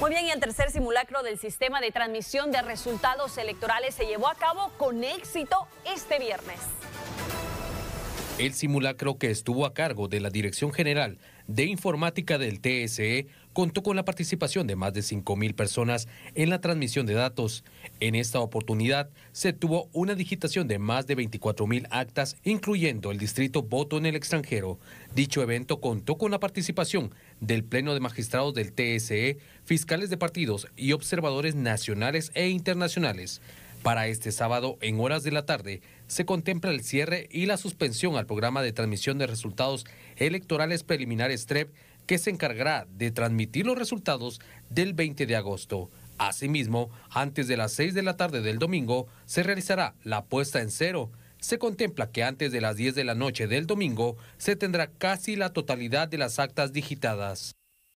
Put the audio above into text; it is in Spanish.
Muy bien, y el tercer simulacro del sistema de transmisión de resultados electorales se llevó a cabo con éxito este viernes. El simulacro que estuvo a cargo de la Dirección General de Informática del TSE contó con la participación de más de 5.000 personas en la transmisión de datos. En esta oportunidad se tuvo una digitación de más de 24.000 actas, incluyendo el distrito Voto en el extranjero. Dicho evento contó con la participación del Pleno de Magistrados del TSE, fiscales de partidos y observadores nacionales e internacionales. Para este sábado, en horas de la tarde, se contempla el cierre y la suspensión al programa de transmisión de resultados electorales preliminares TREP, que se encargará de transmitir los resultados del 20 de agosto. Asimismo, antes de las 6 de la tarde del domingo, se realizará la puesta en cero. Se contempla que antes de las 10 de la noche del domingo se tendrá casi la totalidad de las actas digitadas.